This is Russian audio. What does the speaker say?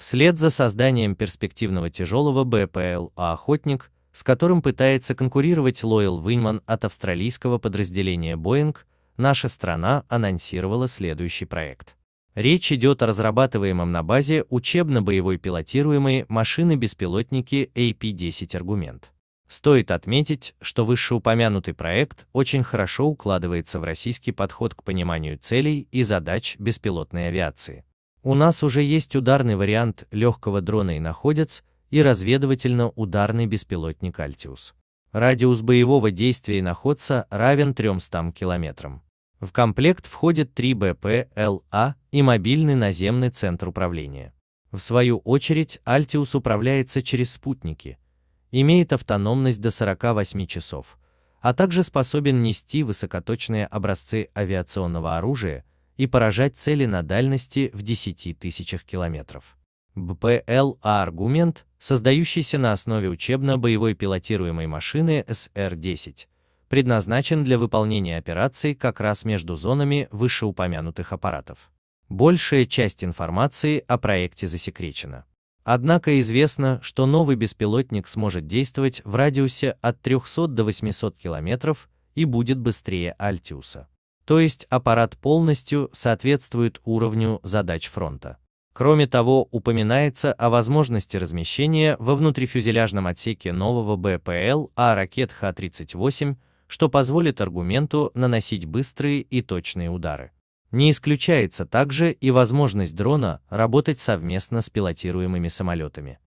Вслед за созданием перспективного тяжелого БПЛ а «Охотник», с которым пытается конкурировать Лойл Винман от австралийского подразделения «Боинг», наша страна анонсировала следующий проект. Речь идет о разрабатываемом на базе учебно-боевой пилотируемой машины-беспилотники AP-10 «Аргумент». Стоит отметить, что вышеупомянутый проект очень хорошо укладывается в российский подход к пониманию целей и задач беспилотной авиации. У нас уже есть ударный вариант легкого дрона и «Иноходец» и разведывательно-ударный беспилотник Altius. Радиус боевого действия «Иноходца» равен 300 километрам. В комплект входит 3 БПЛА и мобильный наземный центр управления. В свою очередь Altius управляется через спутники, имеет автономность до 48 часов, а также способен нести высокоточные образцы авиационного оружия – и поражать цели на дальности в 10 тысячах километров. БПЛ, аргумент, создающийся на основе учебно-боевой пилотируемой машины СР-10, предназначен для выполнения операций как раз между зонами вышеупомянутых аппаратов. Большая часть информации о проекте засекречена. Однако известно, что новый беспилотник сможет действовать в радиусе от 300 до 800 километров и будет быстрее Альтиуса то есть аппарат полностью соответствует уровню задач фронта. Кроме того, упоминается о возможности размещения во внутрифюзеляжном отсеке нового БПЛ А ракет Х-38, что позволит аргументу наносить быстрые и точные удары. Не исключается также и возможность дрона работать совместно с пилотируемыми самолетами.